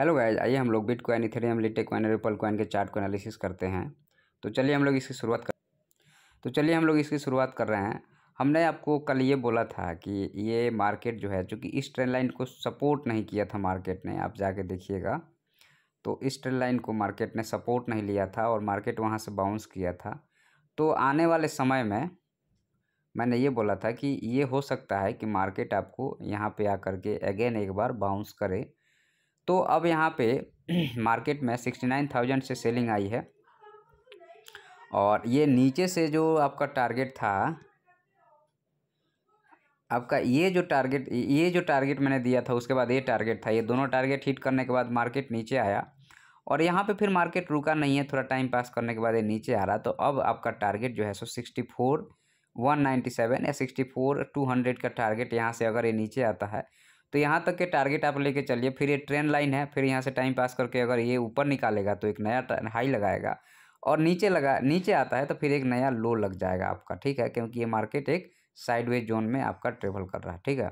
hello guys आइए हम लोग bitcoin ethereum litecoin ripple coin के चार्ट को एनालिसिस करते हैं तो चलिए हम लोग इसकी शुरुआत कर तो चलिए हम लोग इसकी शुरुआत कर रहे हैं हमने आपको कल ये बोला था कि ये मार्केट जो है चूँकि इस ट्रेंड लाइन को सपोर्ट नहीं किया था मार्केट ने आप जाके देखिएगा तो इस ट्रेंड लाइन को मार्केट ने सपोर्ट नहीं लिया था और मार्केट वहाँ से बाउंस किया था तो आने वाले समय में मैंने ये बोला था कि ये हो सकता है कि मार्केट आपको यहाँ पे आकर के अगेन एक बार बाउंस करे तो अब यहाँ पे मार्केट में सिक्सटी नाइन थाउजेंड से सेलिंग आई है और ये नीचे से जो आपका टारगेट था आपका ये जो टारगेट ये जो टारगेट मैंने दिया था उसके बाद ये टारगेट था ये दोनों टारगेट हिट करने के बाद मार्केट नीचे आया और यहाँ पे फिर मार्केट रुका नहीं है थोड़ा टाइम पास करने के बाद ये नीचे आ रहा तो अब आपका टारगेट जो है so sixty four one ninety seven या सिक्सटी फोर टू हंड्रेड का टारगेट यहाँ से अगर ये नीचे आता है तो यहाँ तक के टारगेट आप लेके चलिए फिर ये ट्रेन लाइन है फिर यहाँ से टाइम पास करके अगर ये ऊपर निकालेगा तो एक नया हाई लगाएगा और नीचे लगा नीचे आता है तो फिर एक नया लो लग जाएगा आपका ठीक है क्योंकि ये मार्केट एक साइडवे जोन में आपका ट्रेवल कर रहा है ठीक है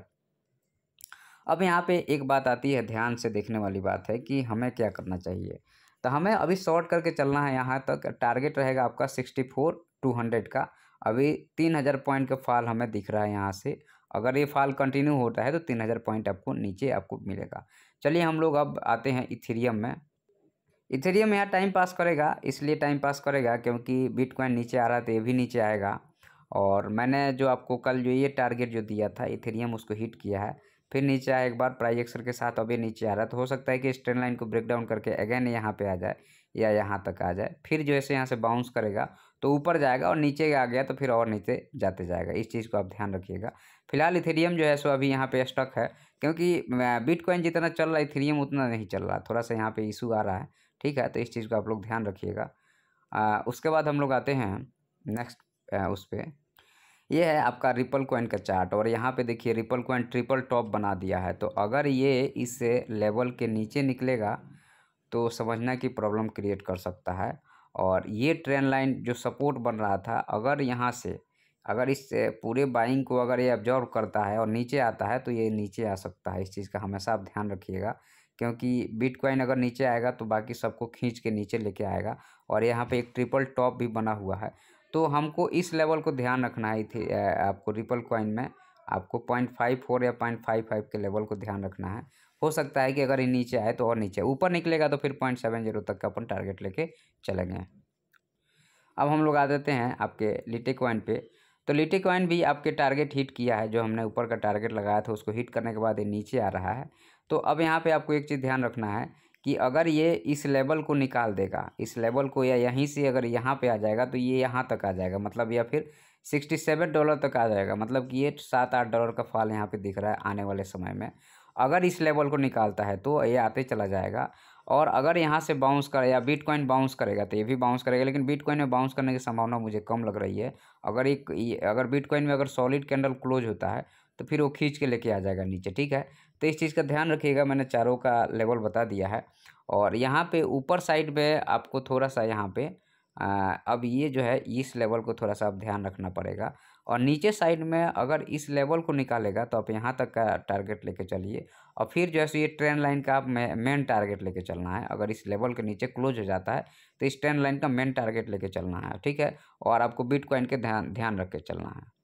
अब यहाँ पे एक बात आती है ध्यान से देखने वाली बात है कि हमें क्या करना चाहिए तो हमें अभी शॉर्ट करके चलना है यहाँ तक टारगेट रहेगा आपका सिक्सटी फोर टू हंड्रेड का अभी तीन हज़ार पॉइंट का फॉल हमें दिख रहा है यहाँ से अगर ये फॉल कंटिन्यू होता है तो तीन हज़ार पॉइंट आपको नीचे आपको मिलेगा चलिए हम लोग अब आते हैं इथेरियम में इथेरियम यहाँ टाइम पास करेगा इसलिए टाइम पास करेगा क्योंकि बिटकॉइन नीचे आ रहा था तो ये भी नीचे आएगा और मैंने जो आपको कल जो ये टारगेट जो दिया था इथेरियम उसको हिट किया है फिर नीचे आया एक बार प्राइजेक्सर के साथ अभी नीचे आ रहा है तो हो सकता है कि स्ट्रेन लाइन को ब्रेक डाउन करके अगेन यहाँ पे आ जाए या यहाँ तक आ जाए फिर जो ऐसे यहाँ से बाउंस करेगा तो ऊपर जाएगा और नीचे आ गया तो फिर और नीचे जाते जाएगा इस चीज़ को आप ध्यान रखिएगा फिलहाल इथेरियम जो है सो अभी यहाँ पे स्टक है क्योंकि बिटकॉइन जितना चल रहा है इथेरियम उतना नहीं चल रहा थोड़ा सा यहाँ पे इशू आ रहा है ठीक है तो इस चीज़ को आप लोग ध्यान रखिएगा उसके बाद हम लोग आते हैं नेक्स्ट उस पर ये है आपका रिपल कोइन का चार्ट और यहाँ पे देखिए रिपल कोइन ट्रिपल टॉप बना दिया है तो अगर ये इस लेवल के नीचे निकलेगा तो समझना कि प्रॉब्लम क्रिएट कर सकता है और ये ट्रेन लाइन जो सपोर्ट बन रहा था अगर यहाँ से अगर इस पूरे बाइंग को अगर ये ऑब्जॉर्व करता है और नीचे आता है तो ये नीचे आ सकता है इस चीज़ का हमेशा आप ध्यान रखिएगा क्योंकि बिटकॉइन अगर नीचे आएगा तो बाकी सबको खींच के नीचे लेके आएगा और यहाँ पे एक ट्रिपल टॉप भी बना हुआ है तो हमको इस लेवल को ध्यान रखना है थी आपको रिपल कॉइन में आपको पॉइंट फाइव फोर या पॉइंट फाइव फाइव के लेवल को ध्यान रखना है हो सकता है कि अगर ये नीचे आए तो और नीचे ऊपर निकलेगा तो फिर पॉइंट सेवन जीरो तक का अपन टारगेट लेके चले गए अब हम लोग आ जाते हैं आपके लिटे कॉइन पे तो लिटे कॉइन भी आपके टारगेट हिट किया है जो हमने ऊपर का टारगेट लगाया था उसको हिट करने के बाद ये नीचे आ रहा है तो अब यहाँ पर आपको एक चीज़ ध्यान रखना है कि अगर ये इस लेवल को निकाल देगा इस लेवल को या यहीं से अगर यहाँ पर आ जाएगा तो ये यहाँ तक आ जाएगा मतलब या फिर सिक्सटी सेवन डॉलर तक आ जाएगा मतलब कि ये सात आठ डॉलर का फॉल यहाँ पे दिख रहा है आने वाले समय में अगर इस लेवल को निकालता है तो ये आते चला जाएगा और अगर यहाँ से बाउंस करे या बिटकॉइन बाउंस करेगा तो ये भी बाउंस करेगा लेकिन बिटकॉइन में बाउंस करने की संभावना मुझे कम लग रही है अगर एक अगर बिटकॉइन में अगर सॉलिड कैंडल क्लोज होता है तो फिर वो खींच के लेके आ जाएगा नीचे ठीक है तो इस चीज़ का ध्यान रखिएगा मैंने चारों का लेवल बता दिया है और यहाँ पर ऊपर साइड में आपको थोड़ा सा यहाँ पे अब ये जो है इस लेवल को थोड़ा सा अब ध्यान रखना पड़ेगा और नीचे साइड में अगर इस लेवल को निकालेगा तो आप यहाँ तक का टारगेट लेके चलिए और फिर जो है सो ये ट्रेन लाइन का आप मेन टारगेट लेके चलना है अगर इस लेवल के नीचे क्लोज हो जाता है तो इस ट्रेन लाइन का मेन टारगेट लेके चलना है ठीक है और आपको बिट के ध्यान ध्यान रख के चलना है